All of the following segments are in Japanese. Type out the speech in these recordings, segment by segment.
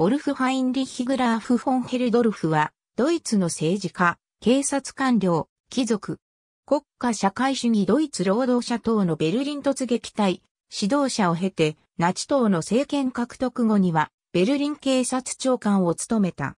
ボルフ・ファインリヒ・グラーフ・フォンヘルドルフは、ドイツの政治家、警察官僚、貴族、国家社会主義ドイツ労働者党のベルリン突撃隊、指導者を経て、ナチ党の政権獲得後には、ベルリン警察長官を務めた。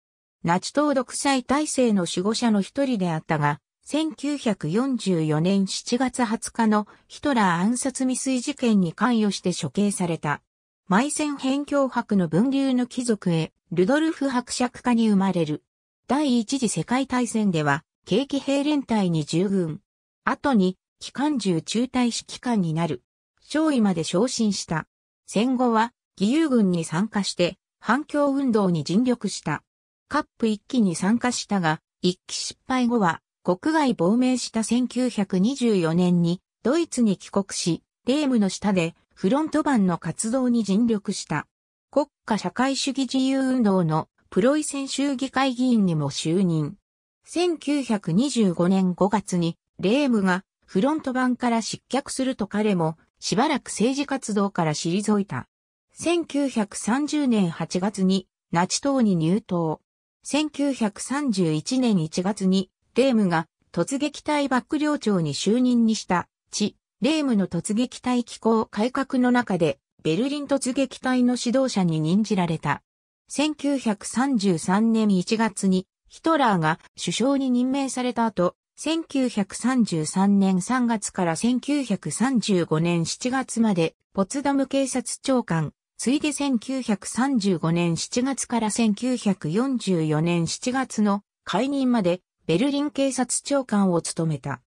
ナチ党独裁体制の守護者の一人であったが、1944年7月20日のヒトラー暗殺未遂事件に関与して処刑された。埋戦辺境伯の分流の貴族へ、ルドルフ伯爵家に生まれる。第一次世界大戦では、景気兵連隊に従軍。後に、機関銃中隊指揮官になる。少尉まで昇進した。戦後は、義勇軍に参加して、反共運動に尽力した。カップ一期に参加したが、一期失敗後は、国外亡命した1924年に、ドイツに帰国し、レームの下で、フロント版の活動に尽力した。国家社会主義自由運動のプロイセン州議会議員にも就任。1925年5月にレームがフロント版から失脚すると彼もしばらく政治活動から退いた。1930年8月にナチ党に入党。1931年1月にレームが突撃隊幕僚長に就任にした、地レームの突撃隊機構改革の中で、ベルリン突撃隊の指導者に任じられた。1933年1月にヒトラーが首相に任命された後、1933年3月から1935年7月までポツダム警察長官、ついで1935年7月から1944年7月の解任までベルリン警察長官を務めた。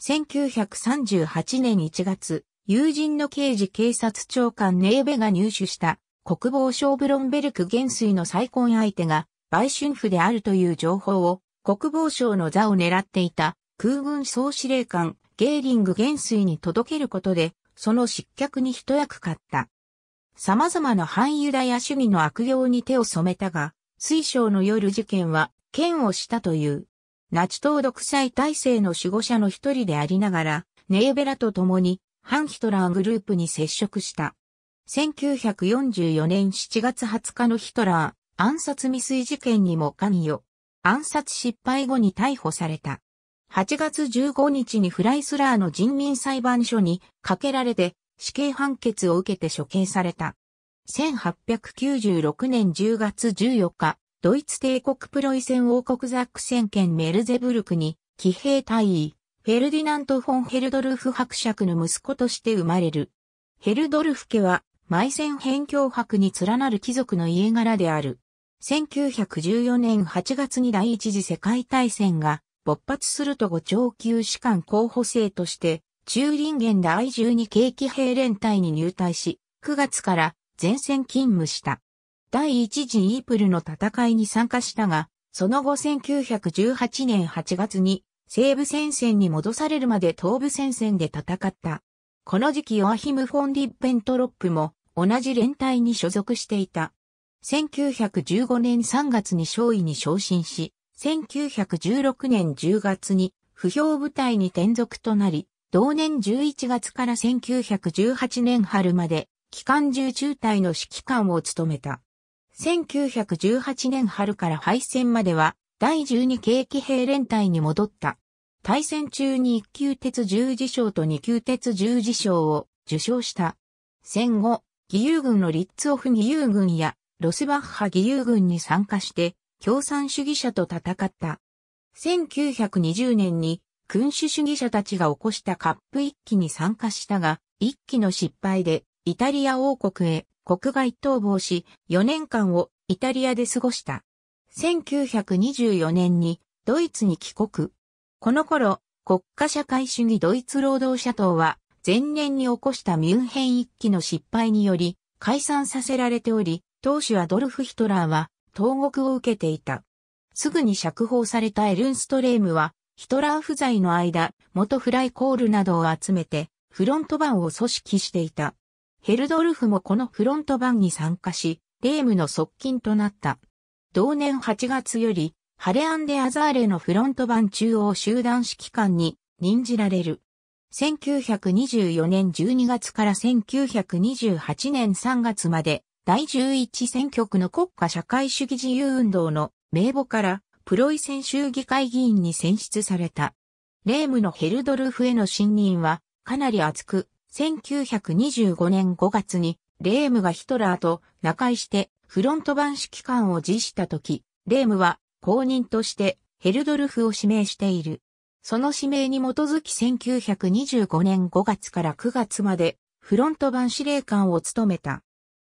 1938年1月、友人の刑事警察長官ネーベが入手した国防省ブロンベルク元帥の再婚相手が売春婦であるという情報を国防省の座を狙っていた空軍総司令官ゲーリング元帥に届けることでその失脚に一役買った。様々な反ユダヤ主義の悪用に手を染めたが、水晶の夜事件は剣をしたという。ナチ党独裁体制の守護者の一人でありながら、ネーベラと共に、反ヒトラーグループに接触した。1944年7月20日のヒトラー暗殺未遂事件にも関与。暗殺失敗後に逮捕された。8月15日にフライスラーの人民裁判所にかけられて死刑判決を受けて処刑された。1896年10月14日、ドイツ帝国プロイセン王国ザックセンメルゼブルクに、騎兵隊尉、フェルディナント・フォン・ヘルドルフ伯爵の息子として生まれる。ヘルドルフ家は、埋戦辺境伯に連なる貴族の家柄である。1914年8月に第一次世界大戦が勃発すると5長級士官候補生として、中林元第12軽騎兵連隊に入隊し、9月から前線勤務した。第一次イープルの戦いに参加したが、その後1918年8月に西部戦線に戻されるまで東部戦線で戦った。この時期ヨアヒム・フォン・リッペントロップも同じ連隊に所属していた。1915年3月に少尉に昇進し、1916年10月に不評部隊に転属となり、同年11月から1918年春まで機関銃中隊の指揮官を務めた。1918年春から敗戦までは、第12軽騎兵連隊に戻った。対戦中に1級鉄十字章と2級鉄十字章を受賞した。戦後、義勇軍のリッツオフ義勇軍やロスバッハ義勇軍に参加して共産主義者と戦った。1920年に君主主義者たちが起こしたカップ一揆に参加したが、一揆の失敗でイタリア王国へ国外逃亡し、4年間をイタリアで過ごした。1924年にドイツに帰国。この頃、国家社会主義ドイツ労働者党は、前年に起こしたミュンヘン一揆の失敗により、解散させられており、当主アドルフ・ヒトラーは、投獄を受けていた。すぐに釈放されたエルンストレームは、ヒトラー不在の間、元フライコールなどを集めて、フロント版を組織していた。ヘルドルフもこのフロント版に参加し、レームの側近となった。同年8月より、ハレアンデ・アザーレのフロント版中央集団指揮官に任じられる。1924年12月から1928年3月まで、第11選挙区の国家社会主義自由運動の名簿からプロイセン州議会議員に選出された。レームのヘルドルフへの信任はかなり厚く、1925年5月に、レームがヒトラーと和解してフロント版指揮官を辞したとき、レームは公認としてヘルドルフを指名している。その指名に基づき1925年5月から9月までフロント版司令官を務めた。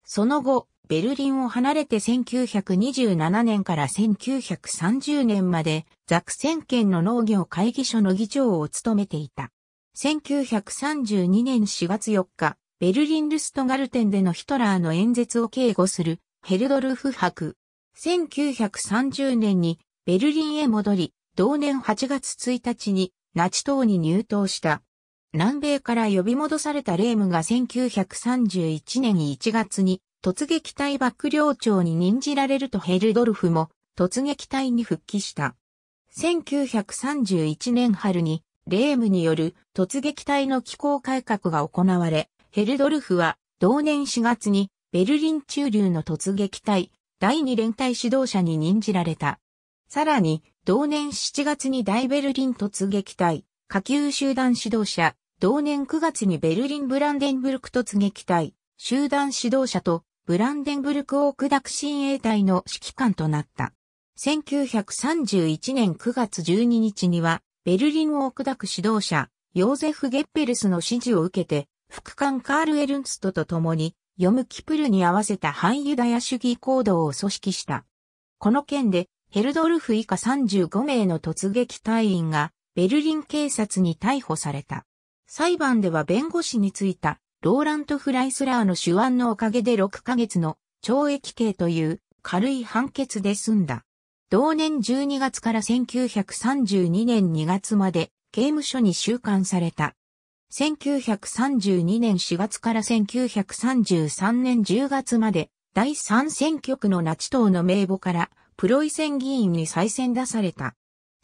その後、ベルリンを離れて1927年から1930年までザクセン県の農業会議所の議長を務めていた。1932年4月4日、ベルリン・ルストガルテンでのヒトラーの演説を警護するヘルドルフ博。1930年にベルリンへ戻り、同年8月1日にナチ党に入党した。南米から呼び戻されたレームが1931年1月に突撃隊幕僚長に任じられるとヘルドルフも突撃隊に復帰した。1931年春にレームによる突撃隊の機構改革が行われ、ヘルドルフは同年4月にベルリン中流の突撃隊第2連隊指導者に任じられた。さらに、同年7月に大ベルリン突撃隊下級集団指導者、同年9月にベルリンブランデンブルク突撃隊集団指導者とブランデンブルクー区ダク親衛隊の指揮官となった。1931年9月12日には、ベルリンを砕く指導者、ヨーゼフ・ゲッペルスの指示を受けて、副官カール・エルンストと共に、ヨムキプルに合わせた反ユダヤ主義行動を組織した。この件で、ヘルドルフ以下35名の突撃隊員が、ベルリン警察に逮捕された。裁判では弁護士についた、ローラント・フライスラーの手腕のおかげで6ヶ月の懲役刑という軽い判決で済んだ。同年12月から1932年2月まで刑務所に収監された。1932年4月から1933年10月まで第3選挙区のナチ党の名簿からプロイセン議員に再選出された。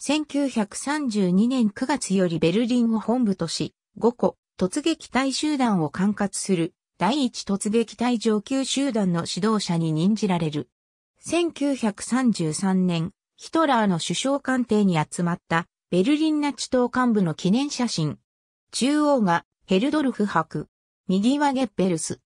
1932年9月よりベルリンを本部とし、5個突撃隊集団を管轄する第一突撃隊上級集団の指導者に任じられる。1933年、ヒトラーの首相官邸に集まったベルリンナチ党幹部の記念写真。中央がヘルドルフ博。右はゲッベルス。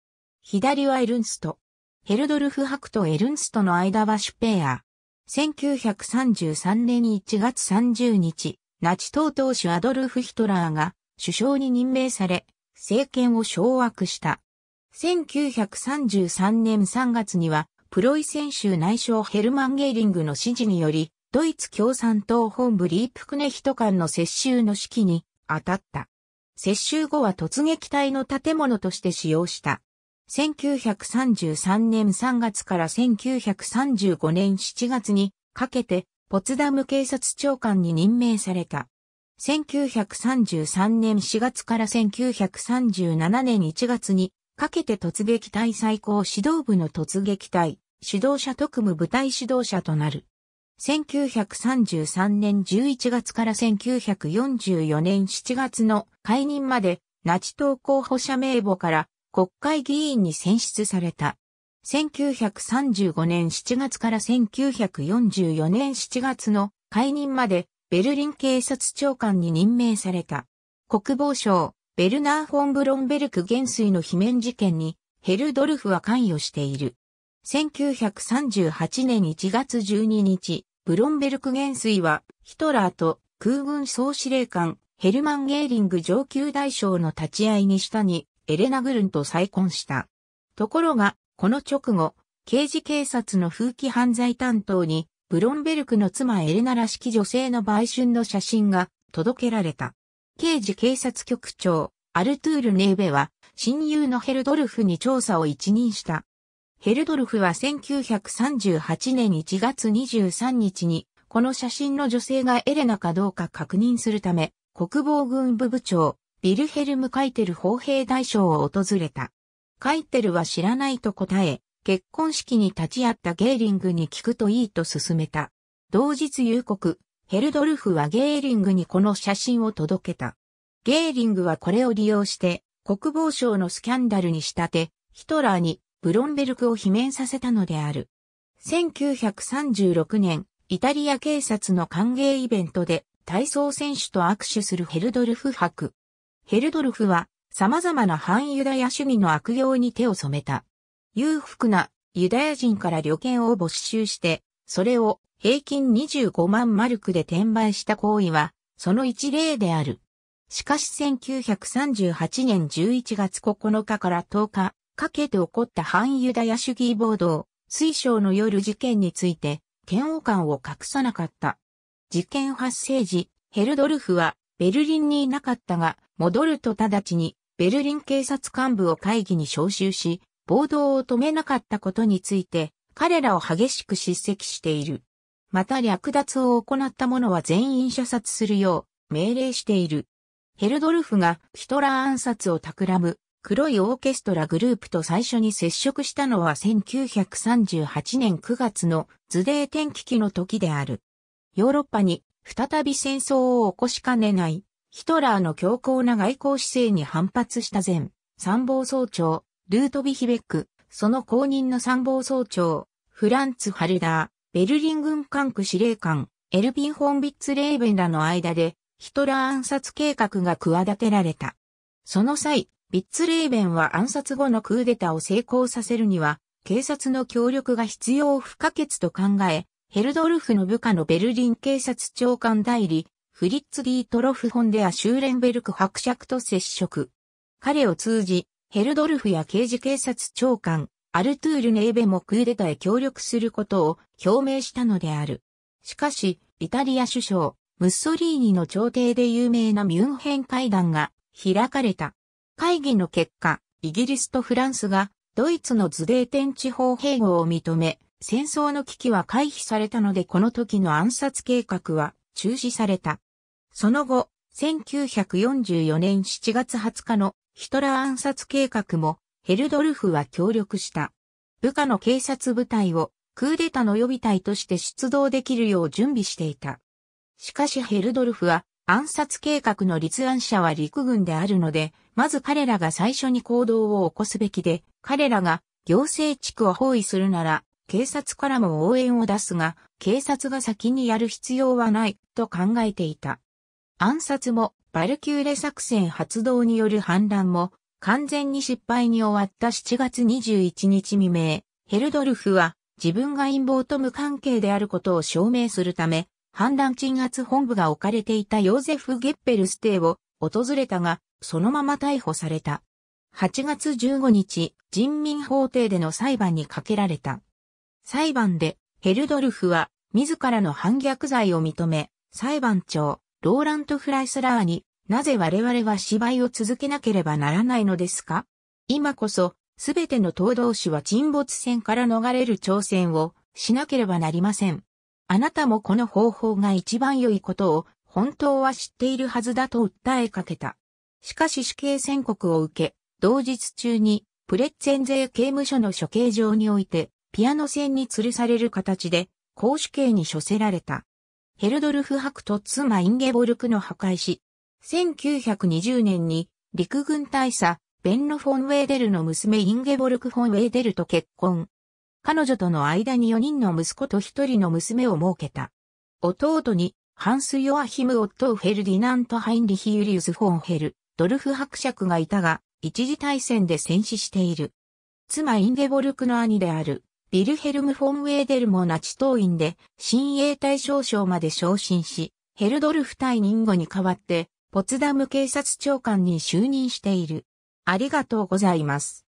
左はエルンスト。ヘルドルフ博とエルンストの間はシュペア。1933年1月30日、ナチ党党首アドルフ・ヒトラーが首相に任命され、政権を掌握した。1933年3月にはプロイセン州内相ヘルマン・ゲーリングの指示により、ドイツ共産党本部リープクネヒト間の接収の指揮に当たった。接収後は突撃隊の建物として使用した。1933年3月から1935年7月にかけてポツダム警察長官に任命された。1933年4月から1937年1月にかけて突撃隊最高指導部の突撃隊指導者特務部隊指導者となる。1933年11月から1944年7月の解任まで、ナチ党候補者名簿から国会議員に選出された。1935年7月から1944年7月の解任までベルリン警察長官に任命された。国防省、ベルナー・フォン・ブロンベルク元帥の罷免事件にヘルドルフは関与している。1938年1月12日、ブロンベルク元帥は、ヒトラーと空軍総司令官、ヘルマン・ゲーリング上級大将の立ち会いに下に、エレナ・グルンと再婚した。ところが、この直後、刑事警察の風紀犯罪担当に、ブロンベルクの妻エレナらしき女性の売春の写真が届けられた。刑事警察局長、アルトゥール・ネーベは、親友のヘルドルフに調査を一任した。ヘルドルフは1938年1月23日に、この写真の女性がエレナかどうか確認するため、国防軍部部長、ビルヘルム・カイテル砲兵大将を訪れた。カイテルは知らないと答え、結婚式に立ち会ったゲーリングに聞くといいと勧めた。同日夕刻、ヘルドルフはゲーリングにこの写真を届けた。ゲーリングはこれを利用して、国防省のスキャンダルに仕立て、ヒトラーにブロンベルクを罷免させたのである。1936年、イタリア警察の歓迎イベントで体操選手と握手するヘルドルフ博。ヘルドルフは様々な反ユダヤ主義の悪行に手を染めた。裕福なユダヤ人から旅券を没収して、それを平均25万マルクで転売した行為は、その一例である。しかし1938年11月9日から10日、かけて起こった反ユダヤ主義暴動、水晶の夜事件について、嫌悪感を隠さなかった。事件発生時、ヘルドルフはベルリンにいなかったが、戻ると直ちにベルリン警察幹部を会議に招集し、暴動を止めなかったことについて、彼らを激しく叱責している。また略奪を行った者は全員射殺するよう命令している。ヘルドルフがヒトラー暗殺を企む黒いオーケストラグループと最初に接触したのは1938年9月の図デー天気期の時である。ヨーロッパに再び戦争を起こしかねないヒトラーの強硬な外交姿勢に反発した前、参謀総長、ルートビヒベック、その後任の参謀総長、フランツ・ハルダー、ベルリン軍管区司令官、エルビン・ホンビッツ・レーベンらの間で、ヒトラー暗殺計画が企てられた。その際、ビッツレーベンは暗殺後のクーデタを成功させるには、警察の協力が必要不可欠と考え、ヘルドルフの部下のベルリン警察長官代理、フリッツ・ディートロフ・ホンデア・シューレンベルク伯爵と接触。彼を通じ、ヘルドルフや刑事警察長官、アルトゥール・ネーベもクーデタへ協力することを表明したのである。しかし、イタリア首相、ムッソリーニの朝廷で有名なミュンヘン会談が開かれた。会議の結果、イギリスとフランスがドイツのズデーテン地方併合を認め、戦争の危機は回避されたのでこの時の暗殺計画は中止された。その後、1944年7月20日のヒトラー暗殺計画もヘルドルフは協力した。部下の警察部隊をクーデタの予備隊として出動できるよう準備していた。しかしヘルドルフは暗殺計画の立案者は陸軍であるので、まず彼らが最初に行動を起こすべきで、彼らが行政地区を包囲するなら、警察からも応援を出すが、警察が先にやる必要はないと考えていた。暗殺も、バルキューレ作戦発動による反乱も、完全に失敗に終わった7月21日未明、ヘルドルフは自分が陰謀と無関係であることを証明するため、反乱鎮圧本部が置かれていたヨーゼフ・ゲッペルステイを訪れたが、そのまま逮捕された。8月15日、人民法廷での裁判にかけられた。裁判で、ヘルドルフは、自らの反逆罪を認め、裁判長、ローラント・フライスラーに、なぜ我々は芝居を続けなければならないのですか今こそ、すべての東道主は沈没船から逃れる挑戦をしなければなりません。あなたもこの方法が一番良いことを本当は知っているはずだと訴えかけた。しかし死刑宣告を受け、同日中にプレッツェン税刑務所の処刑場において、ピアノ線に吊るされる形で、公主刑に処せられた。ヘルドルフ博と妻インゲボルクの破壊し、1920年に陸軍大佐、ベンロ・フォン・ウェーデルの娘インゲボルク・フォン・ウェーデルと結婚。彼女との間に4人の息子と1人の娘を設けた。弟に、ハンス・ヨアヒム・オットー・フェルディナント・ハインリヒ・ユリウス・フォンヘル、ドルフ伯爵がいたが、一次大戦で戦死している。妻インゲボルクの兄である、ビルヘルム・フォン・ウェーデルもナチ党員で、新衛隊少将まで昇進し、ヘルドルフ対人後に代わって、ポツダム警察長官に就任している。ありがとうございます。